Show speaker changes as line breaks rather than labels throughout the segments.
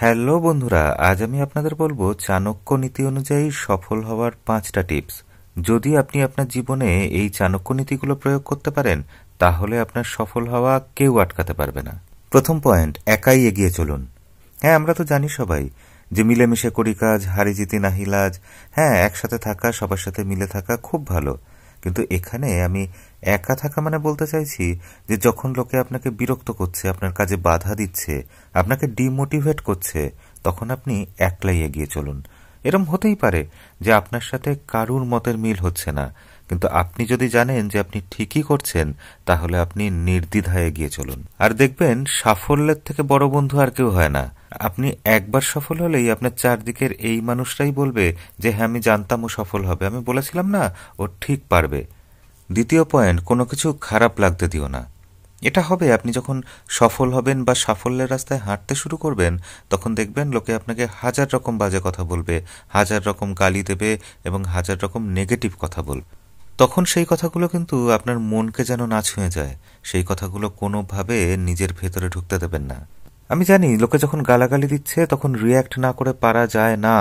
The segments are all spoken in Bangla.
হ্যালো বন্ধুরা আজ আমি আপনাদের বলবো চাণক্য নীতি অনুযায়ী সফল হওয়ার পাঁচটা টিপস যদি আপনি আপনার জীবনে এই চাণক্য নীতিগুলো প্রয়োগ করতে পারেন তাহলে আপনার সফল হওয়া কেউ আটকাতে পারবে না প্রথম পয়েন্ট একাই এগিয়ে চলুন হ্যাঁ আমরা তো জানি সবাই যে মিলেমিশে করি কাজ হারি জিতি নাহিলাজ হ্যাঁ একসাথে থাকা সবার সাথে মিলে থাকা খুব ভালো কিন্তু এখানে আমি একা থাকা মানে বলতে চাইছি যে যখন লোকে আপনাকে বিরক্ত করছে আপনার কাজে বাধা দিচ্ছে আপনাকে ডিমোটিভেট করছে তখন আপনি একলাই এগিয়ে চলুন এরম হতেই পারে যে আপনার সাথে কারুর মতের মিল হচ্ছে না কিন্তু আপনি যদি জানেন যে আপনি ঠিকই করছেন তাহলে আপনি নির্দ্বিধায় এগিয়ে চলুন আর দেখবেন সাফল্যের থেকে বড় বন্ধু আর কেউ হয় না আপনি একবার সফল হলেই আপনার চারদিকের এই মানুষরাই বলবে যে হ্যাঁ আমি জানতাম ও সফল হবে আমি বলেছিলাম না ও ঠিক পারবে দ্বিতীয় পয়েন্ট কোনো কিছু খারাপ লাগতে দিও না এটা হবে আপনি যখন সফল হবেন বা সাফল্যের রাস্তায় হাঁটতে শুরু করবেন তখন দেখবেন লোকে আপনাকে হাজার রকম বাজে কথা বলবে হাজার রকম গালি দেবে এবং হাজার রকম নেগেটিভ কথা বলবে তখন সেই কথাগুলো কিন্তু আপনার মনকে যেন না ছুঁয়ে যায় সেই কথাগুলো কোনোভাবে নিজের ভেতরে ঢুকতে দেবেন না আমি জানি লোকে যখন গালাগালি দিচ্ছে তখন রিয়্যাক্ট না করে পারা যায় না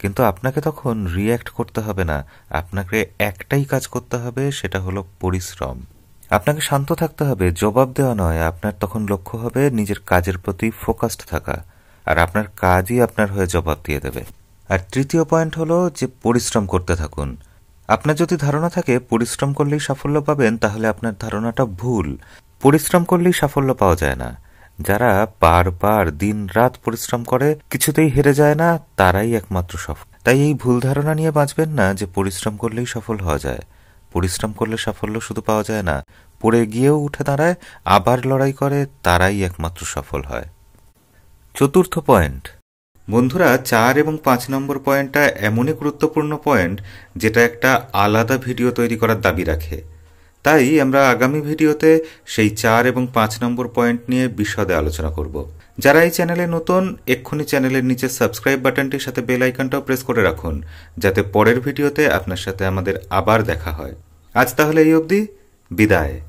কিন্তু আপনাকে তখন রিয়্যাক্ট করতে হবে না আপনাকে একটাই কাজ করতে হবে সেটা হলো পরিশ্রম আপনাকে শান্ত থাকতে হবে জবাব দেওয়া নয় আপনার তখন লক্ষ্য হবে নিজের কাজের প্রতি ফোকাসড থাকা আর আপনার কাজই আপনার হয়ে জবাব দিয়ে দেবে আর তৃতীয় পয়েন্ট হলো যে পরিশ্রম করতে থাকুন আপনার যদি ধারণা থাকে পরিশ্রম করলেই সাফল্য পাবেন তাহলে আপনার ধারণাটা ভুল পরিশ্রম করলেই সাফল্য পাওয়া যায় না যারা বারবার দিন রাত পরিশ্রম করে কিছুতেই হেরে যায় না তারাই একমাত্র সফল তাই এই ভুল ধারণা নিয়ে বাঁচবেন না যে পরিশ্রম করলেই সফল হওয়া যায় পরিশ্রম করলে সাফল্য শুধু পাওয়া যায় না পড়ে গিয়েও উঠে দাঁড়ায় আবার লড়াই করে তারাই একমাত্র সফল হয় চতুর্থ পয়েন্ট বন্ধুরা চার এবং পাঁচ নম্বর পয়েন্টটা এমনই গুরুত্বপূর্ণ পয়েন্ট যেটা একটা আলাদা ভিডিও তৈরি করার দাবি রাখে তাই আমরা আগামী ভিডিওতে সেই চার এবং পাঁচ নম্বর পয়েন্ট নিয়ে বিশদে আলোচনা করব যারা এই চ্যানেলে নতুন এক্ষুনি চ্যানেলের নিচে সাবস্ক্রাইব বাটনটির সাথে বেল আইকনটাও প্রেস করে রাখুন যাতে পরের ভিডিওতে আপনার সাথে আমাদের আবার দেখা হয় আজ তাহলে এই অবধি বিদায়